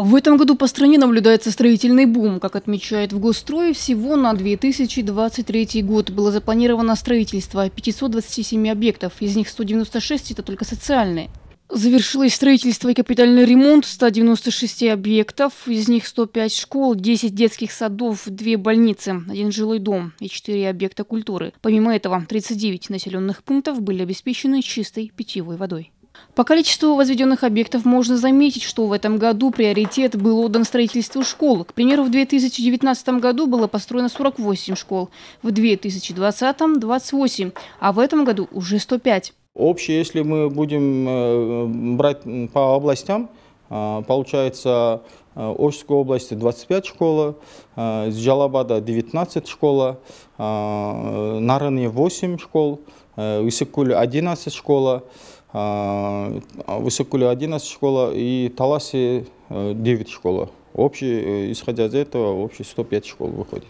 В этом году по стране наблюдается строительный бум. Как отмечает в Госстрое, всего на 2023 год было запланировано строительство 527 объектов, из них 196 – это только социальные. Завершилось строительство и капитальный ремонт 196 объектов, из них 105 школ, 10 детских садов, 2 больницы, 1 жилой дом и 4 объекта культуры. Помимо этого, 39 населенных пунктов были обеспечены чистой питьевой водой. По количеству возведенных объектов можно заметить, что в этом году приоритет был отдан строительству школ. К примеру, в 2019 году было построено 48 школ, в 2020 – 28, а в этом году уже 105. Общее, если мы будем э, брать по областям, э, получается Ошской области 25 школа, из э, 19 школа, Наране 8 школ, Исыкуль 11 школа, а, а, Высокуле 11 школа и Таласи 9 э, школа. Общий, э, исходя из этого, общий 105 школ выходит.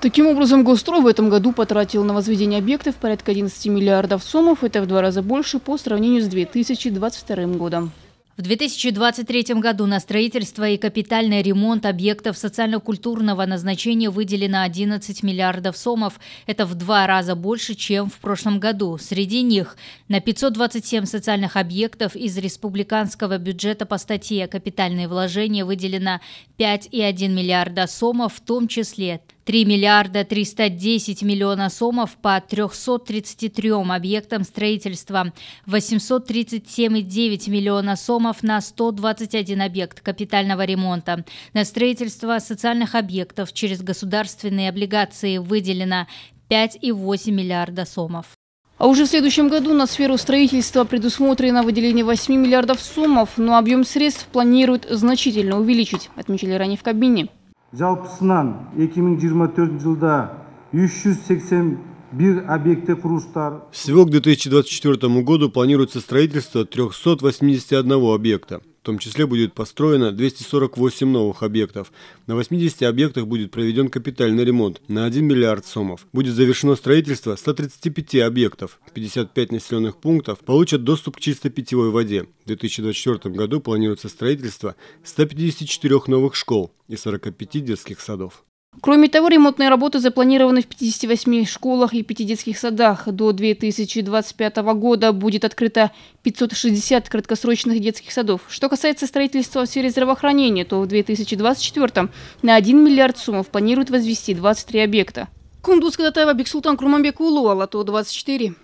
Таким образом, Гострой в этом году потратил на возведение объектов порядка 11 миллиардов сомов. Это в два раза больше по сравнению с 2022 годом. В 2023 году на строительство и капитальный ремонт объектов социально-культурного назначения выделено 11 миллиардов сомов. Это в два раза больше, чем в прошлом году. Среди них на 527 социальных объектов из республиканского бюджета по статье «Капитальные вложения» выделено 5,1 миллиарда сомов, в том числе 3 миллиарда 310 миллиона сомов по 333 объектам строительства, 837,9 миллиона сомов на 121 объект капитального ремонта. На строительство социальных объектов через государственные облигации выделено 5,8 миллиарда сомов. А уже в следующем году на сферу строительства предусмотрено выделение 8 миллиардов сомов, но объем средств планируют значительно увеличить, отмечали ранее в кабине жалпысынан 2024 жылда 381 объекты құрылыстар. Всего к 2024 году планируется строительство 381 объекта. В том числе будет построено 248 новых объектов. На 80 объектах будет проведен капитальный ремонт на 1 миллиард сомов. Будет завершено строительство 135 объектов. 55 населенных пунктов получат доступ к чистой питьевой воде. В 2024 году планируется строительство 154 новых школ и 45 детских садов. Кроме того, ремонтные работы запланированы в 58 школах и 5 детских садах. До 2025 года будет открыто 560 краткосрочных детских садов. Что касается строительства в сфере здравоохранения, то в 2024 на 1 миллиард сумм планируют возвести 23 объекта. Кундус Кадатаева, Бексултан Курманбек Улу, Алато 24.